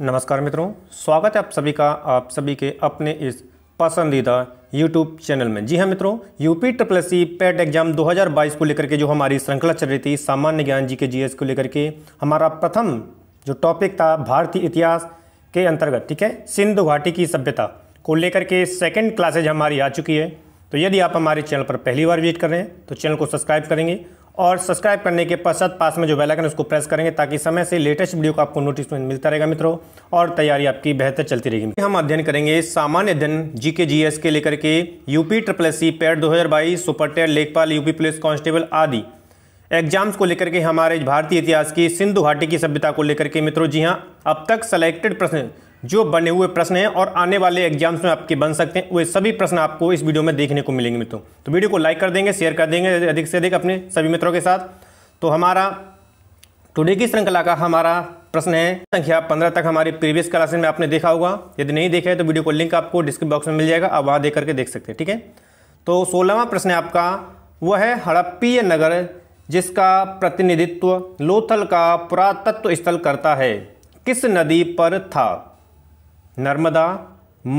नमस्कार मित्रों स्वागत है आप सभी का आप सभी के अपने इस पसंदीदा यूट्यूब चैनल में जी हाँ मित्रों UP triple C PET exam 2022 को लेकर के जो हमारी श्रृंखला चल रही थी सामान्य ज्ञान जी के जी को लेकर के हमारा प्रथम जो टॉपिक था भारतीय इतिहास के अंतर्गत ठीक है सिंधु घाटी की सभ्यता को लेकर के सेकेंड क्लासेज हमारी आ चुकी है तो यदि आप हमारे चैनल पर पहली बार विजिट कर रहे हैं तो चैनल को सब्सक्राइब करेंगे और सब्सक्राइब करने के पश्चात पास में जो बेल आइकन उसको प्रेस करेंगे ताकि समय से लेटेस्ट वीडियो का आपको नोटिस मिलता रहेगा मित्रों और तैयारी आपकी बेहतर चलती रहेगी हम अध्ययन करेंगे सामान्य अध्ययन जीके जीएस जी एस के लेकर के UP triple S C PET दो हज़ार बाईस सुपर टेट लेखपाल यूपी पुलिस कांस्टेबल आदि एग्जाम्स को लेकर के हमारे भारतीय इतिहास की सिंधु घाटी की सभ्यता को लेकर के मित्रों जी हाँ अब तक सेलेक्टेड प्रश्न जो बने हुए प्रश्न हैं और आने वाले एग्जाम्स में आपके बन सकते हैं वे सभी प्रश्न आपको इस वीडियो में देखने को मिलेंगे मित्रों तो वीडियो को लाइक कर देंगे शेयर कर देंगे अधिक से अधिक अपने सभी मित्रों के साथ तो हमारा टुडे की श्रृंखला का हमारा प्रश्न है संख्या पंद्रह तक हमारी प्रीवियस क्लासेस में आपने देखा होगा यदि नहीं देखा है तो वीडियो को लिंक आपको डिस्क्रिप्ट बॉक्स में मिल जाएगा आप वहाँ देख करके देख सकते हैं ठीक है तो सोलहवा प्रश्न है आपका वह है हड़प्पीय नगर जिसका प्रतिनिधित्व लोथल का पुरातत्व स्थल करता है किस नदी पर था नर्मदा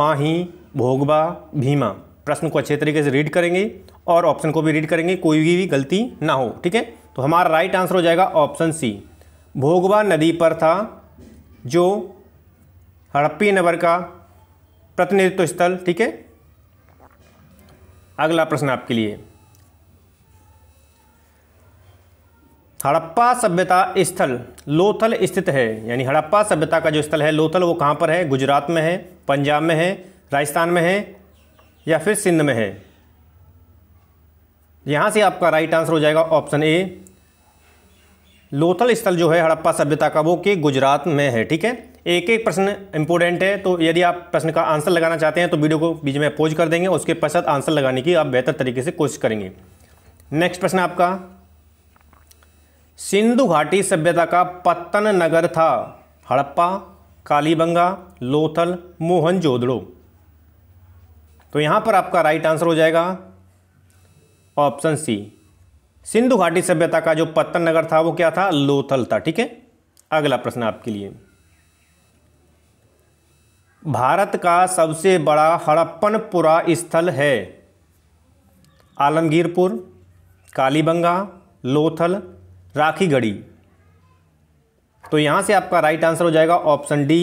माही भोगबा भीमा प्रश्न को अच्छे तरीके से रीड करेंगे और ऑप्शन को भी रीड करेंगे कोई भी गलती ना हो ठीक है तो हमारा राइट आंसर हो जाएगा ऑप्शन सी भोगबा नदी पर था जो हड़प्पी नगर का प्रतिनिधित्व स्थल ठीक है अगला प्रश्न आपके लिए हड़प्पा सभ्यता स्थल लोथल स्थित है यानी हड़प्पा सभ्यता का जो स्थल है लोथल वो कहाँ पर है गुजरात में है पंजाब में है राजस्थान में है या फिर सिंध में है यहाँ से आपका राइट आंसर हो जाएगा ऑप्शन ए लोथल स्थल जो है हड़प्पा सभ्यता का वो कि गुजरात में है ठीक है एक एक प्रश्न इंपॉर्टेंट है तो यदि आप प्रश्न का आंसर लगाना चाहते हैं तो वीडियो को बीच में पोज कर देंगे उसके पश्चात आंसर लगाने की आप बेहतर तरीके से कोशिश करेंगे नेक्स्ट प्रश्न आपका सिंधु घाटी सभ्यता का पत्तन नगर था हड़प्पा कालीबंगा लोथल मोहनजोदड़ो तो यहां पर आपका राइट आंसर हो जाएगा ऑप्शन सी सिंधु घाटी सभ्यता का जो पत्तन नगर था वो क्या था लोथल था ठीक है अगला प्रश्न आपके लिए भारत का सबसे बड़ा हड़प्पनपुरा स्थल है आलमगीरपुर कालीबंगा लोथल राखी गढ़ी तो यहाँ से आपका राइट आंसर हो जाएगा ऑप्शन डी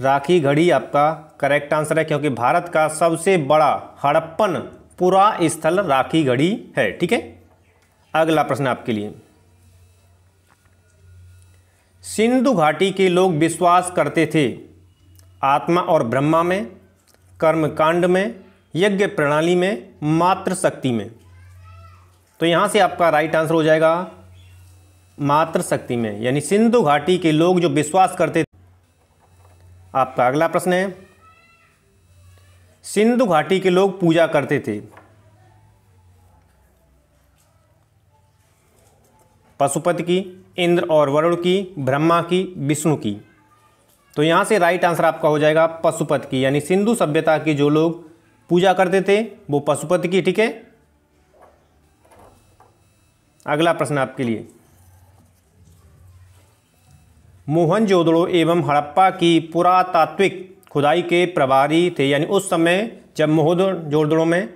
राखी घड़ी आपका करेक्ट आंसर है क्योंकि भारत का सबसे बड़ा हड़प्पन पुरा स्थल राखी घड़ी है ठीक है अगला प्रश्न आपके लिए सिंधु घाटी के लोग विश्वास करते थे आत्मा और ब्रह्मा में कर्मकांड में यज्ञ प्रणाली में मात्र शक्ति में तो यहां से आपका राइट आंसर हो जाएगा मात्र शक्ति में यानी सिंधु घाटी के लोग जो विश्वास करते थे आपका अगला प्रश्न है सिंधु घाटी के लोग पूजा करते थे पशुपति की इंद्र और वरुण की ब्रह्मा की विष्णु की तो यहां से राइट आंसर आपका हो जाएगा पशुपति की यानी सिंधु सभ्यता की जो लोग पूजा करते थे वो पशुपति की ठीक है अगला प्रश्न आपके लिए मोहनजोदड़ो एवं हड़प्पा की पुरातात्विक खुदाई के प्रभारी थे यानी उस समय जब मोहनजोदड़ो में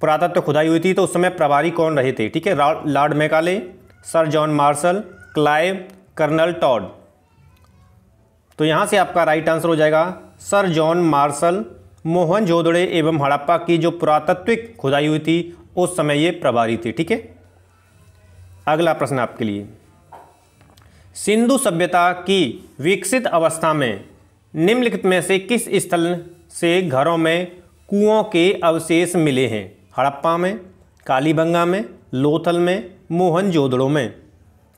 पुरातत्व खुदाई हुई थी तो उस समय प्रभारी कौन रहे थे ठीक है lord Macaulay sir John Marshall Clive colonel Tod तो यहाँ से आपका राइट आंसर हो जाएगा sir John Marshall Mohenjodaro एवं हड़प्पा की जो पुरातत्विक खुदाई हुई थी उस समय ये प्रभारी थी ठीक है अगला प्रश्न आपके लिए सिंधु सभ्यता की विकसित अवस्था में निम्नलिखित में से किस स्थल से घरों में कुओं के अवशेष मिले हैं हड़प्पा में कालीबंगा में लोथल में मोहनजोदड़ो में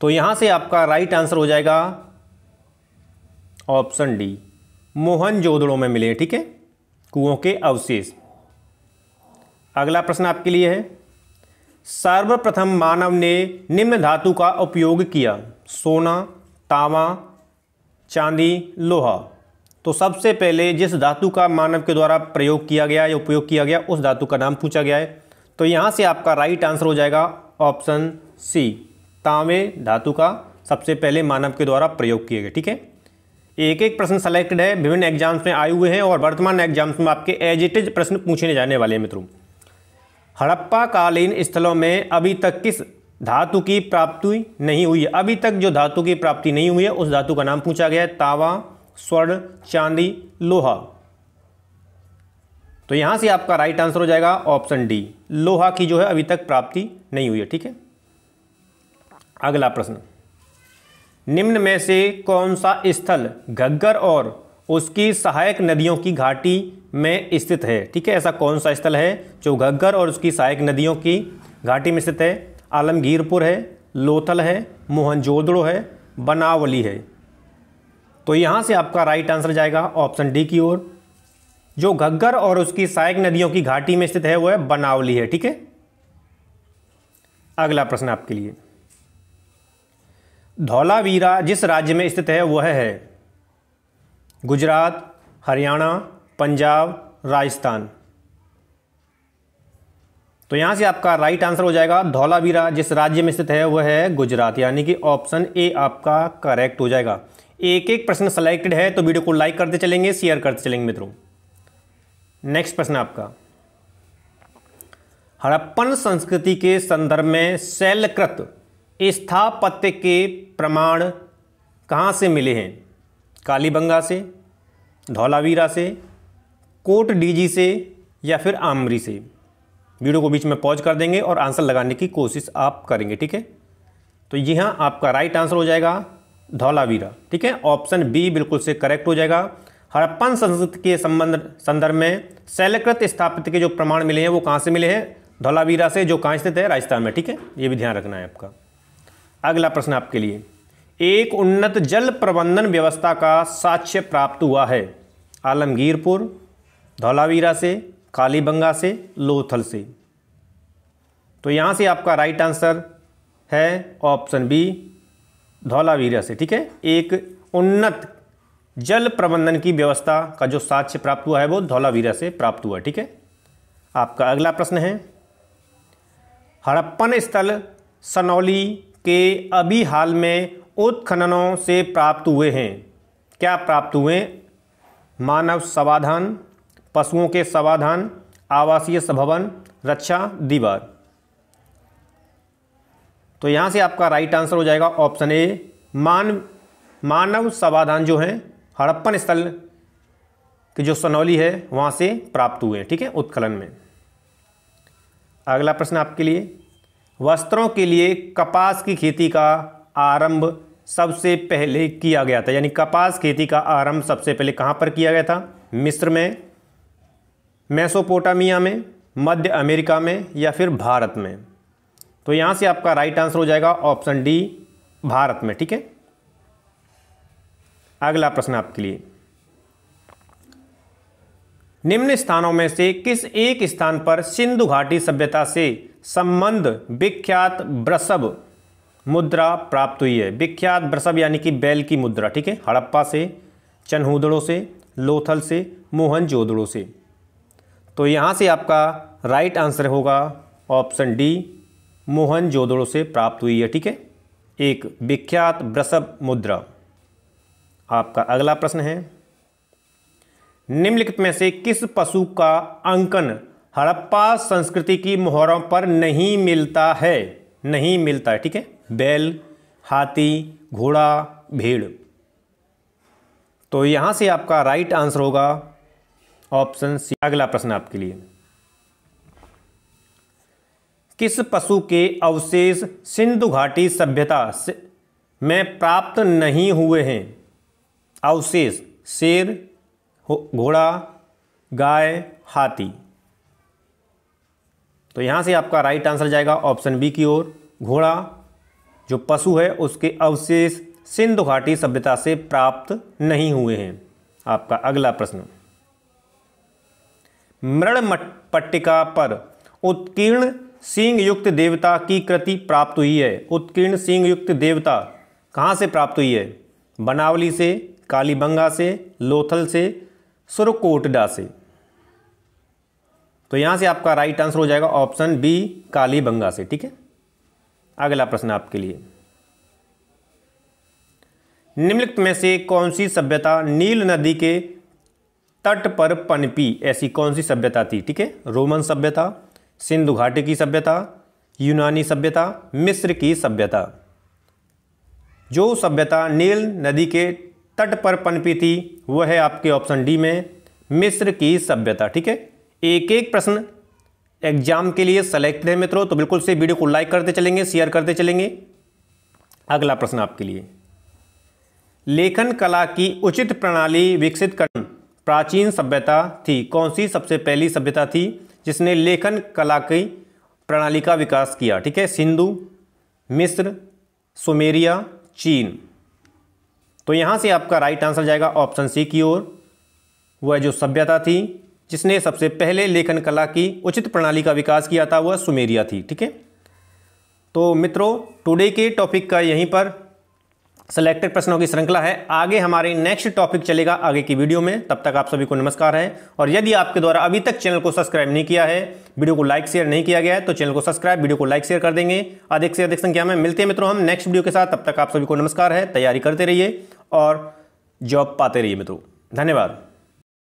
तो यहाँ से आपका राइट आंसर हो जाएगा ऑप्शन डी मोहनजोदड़ो में मिले ठीक है कुओं के अवशेष अगला प्रश्न आपके लिए है सर्वप्रथम मानव ने निम्न धातु का उपयोग किया सोना तांबा चांदी लोहा तो सबसे पहले जिस धातु का मानव के द्वारा प्रयोग किया गया या उपयोग किया गया उस धातु का नाम पूछा गया है तो यहाँ से आपका राइट आंसर हो जाएगा ऑप्शन सी तांबे धातु का सबसे पहले मानव के द्वारा प्रयोग किए गए ठीक है एक एक प्रश्न सेलेक्टेड है विभिन्न एग्जाम्स में आए हुए हैं और वर्तमान एग्जाम्स में आपके एजिटेज प्रश्न पूछने जाने वाले हैं मित्रों हड़प्पा कालीन स्थलों में अभी तक किस धातु की प्राप्ति नहीं हुई है अभी तक जो धातु की प्राप्ति नहीं हुई है उस धातु का नाम पूछा गया है तावा स्वर्ण चांदी लोहा तो यहां से आपका राइट आंसर हो जाएगा ऑप्शन डी लोहा की जो है अभी तक प्राप्ति नहीं हुई है ठीक है अगला प्रश्न निम्न में से कौन सा स्थल घग्गर और उसकी सहायक नदियों की घाटी में स्थित है ठीक है ऐसा कौन सा स्थल है जो घग्गर और उसकी सहायक नदियों की घाटी में स्थित है आलमगीरपुर है लोथल है मोहनजोदड़ो है बनावली है तो यहाँ से आपका राइट आंसर जाएगा ऑप्शन डी की ओर जो घग्गर और उसकी सहायक नदियों की घाटी में स्थित है वह है बनावली है ठीक है अगला प्रश्न आपके लिए धौलावीरा जिस राज्य में स्थित है वह है गुजरात हरियाणा पंजाब राजस्थान तो यहाँ से आपका राइट आंसर हो जाएगा धौलावीरा जिस राज्य में स्थित है वह है गुजरात यानी कि ऑप्शन ए आपका करेक्ट हो जाएगा एक एक प्रश्न सेलेक्टेड है तो वीडियो को लाइक करते चलेंगे शेयर करते चलेंगे मित्रों नेक्स्ट प्रश्न आपका हड़प्पन संस्कृति के संदर्भ में शैलकृत स्थापत्य के प्रमाण कहाँ से मिले हैं कालीबंगा से धौलावीरा से कोट डीजी से या फिर आमरी से वीडियो को बीच में पॉज कर देंगे और आंसर लगाने की कोशिश आप करेंगे ठीक है तो यहाँ आपका राइट आंसर हो जाएगा धौलावीरा ठीक है ऑप्शन बी बिल्कुल से करेक्ट हो जाएगा हड़प्पन संस्कृति के संबंध संदर्भ में शैलकृत स्थापित के जो प्रमाण मिले हैं वो कहाँ से मिले हैं धौलावीरा से जो कहाँ स्थित है राजस्थान में ठीक है ये भी ध्यान रखना है आपका अगला प्रश्न आपके लिए एक उन्नत जल प्रबंधन व्यवस्था का साक्ष्य प्राप्त हुआ है आलमगीरपुर धौलावीरा से कालीबंगा से लोथल से तो यहाँ से आपका राइट आंसर है ऑप्शन बी धौलावीरा से ठीक है एक उन्नत जल प्रबंधन की व्यवस्था का जो साक्ष्य प्राप्त हुआ है वो धौलावीरा से प्राप्त हुआ ठीक है आपका अगला प्रश्न है हड़प्पन स्थल सनौली के अभी हाल में उत्खननों से प्राप्त हुए हैं क्या प्राप्त हुए मानव समाधान पशुओं के समाधान आवासीय भवन रक्षा दीवार तो यहाँ से आपका राइट आंसर हो जाएगा ऑप्शन ए मान मानव समाधान जो है हड़प्पन स्थल की जो सनौली है वहाँ से प्राप्त हुए ठीक है उत्खनन में अगला प्रश्न आपके लिए वस्त्रों के लिए कपास की खेती का आरंभ सबसे पहले किया गया था यानी कपास खेती का आरंभ सबसे पहले कहाँ पर किया गया था मिस्र में मेसोपोटामिया में मध्य अमेरिका में या फिर भारत में तो यहाँ से आपका राइट आंसर हो जाएगा ऑप्शन डी भारत में ठीक है अगला प्रश्न आपके लिए निम्न स्थानों में से किस एक स्थान पर सिंधु घाटी सभ्यता से संबंध विख्यात ब्रसब मुद्रा प्राप्त हुई है विख्यात ब्रसब यानी कि बैल की मुद्रा ठीक है हड़प्पा से चनहुदड़ों से लोथल से मोहनजोदड़ों से तो यहाँ से आपका राइट आंसर होगा ऑप्शन डी मोहन जोदड़ो से प्राप्त हुई है ठीक है एक विख्यात ब्रसभ मुद्रा आपका अगला प्रश्न है निम्नलिखित में से किस पशु का अंकन हड़प्पा संस्कृति की मोहरों पर नहीं मिलता है नहीं मिलता है ठीक है बैल हाथी घोड़ा भेड़ तो यहां से आपका राइट आंसर होगा ऑप्शन सी अगला प्रश्न आपके लिए किस पशु के अवशेष सिंधु घाटी सभ्यता में प्राप्त नहीं हुए हैं अवशेष शेर घोड़ा गाय हाथी तो यहां से आपका राइट आंसर जाएगा ऑप्शन बी की ओर घोड़ा जो पशु है उसके अवशेष सिंधु घाटी सभ्यता से प्राप्त नहीं हुए हैं आपका अगला प्रश्न मृण पट्टिका पर उत्कीर्ण सिंह युक्त देवता की कृति प्राप्त हुई है उत्कीर्ण सिंह युक्त देवता कहाँ से प्राप्त हुई है बनावली से कालीबंगा से लोथल से सुरकोटडा से तो यहाँ से आपका राइट आंसर हो जाएगा ऑप्शन बी कालीबंगा से ठीक है अगला प्रश्न आपके लिए निम्नलिखित में से कौन सी सभ्यता नील नदी के तट पर पनपी ऐसी कौन सी सभ्यता थी ठीक है रोमन सभ्यता सिंधु घाटी की सभ्यता यूनानी सभ्यता मिस्र की सभ्यता जो सभ्यता नील नदी के तट पर पनपी थी वह है आपके ऑप्शन डी में मिस्र की सभ्यता ठीक है एक एक प्रश्न एग्जाम के लिए सेलेक्ट है मित्रों तो बिल्कुल से वीडियो को लाइक करते चलेंगे शेयर करते चलेंगे अगला प्रश्न आपके लिए लेखन कला की उचित प्रणाली विकसित करना प्राचीन सभ्यता थी कौन सी सबसे पहली सभ्यता थी जिसने लेखन कला की प्रणाली का विकास किया ठीक है सिंधु मिस्र सुमेरिया चीन तो यहाँ से आपका राइट आंसर जाएगा ऑप्शन सी की ओर वह जो सभ्यता थी जिसने सबसे पहले लेखन कला की उचित प्रणाली का विकास किया था वह सुमेरिया थी ठीक है तो मित्रों टुडे के टॉपिक का यहीं पर सेलेक्टेड प्रश्नों की श्रृंखला है आगे हमारे नेक्स्ट टॉपिक चलेगा आगे की वीडियो में तब तक आप सभी को नमस्कार है और यदि आपके द्वारा अभी तक चैनल को सब्सक्राइब नहीं किया है वीडियो को लाइक शेयर नहीं किया गया है तो चैनल को सब्सक्राइब वीडियो को लाइक शेयर कर देंगे अधिक से अधिक संख्या में मिलते हैं मित्रों हम नेक्स्ट वीडियो के साथ तब तक आप सभी को नमस्कार है तैयारी करते रहिए और जॉब पाते रहिए मित्रों धन्यवाद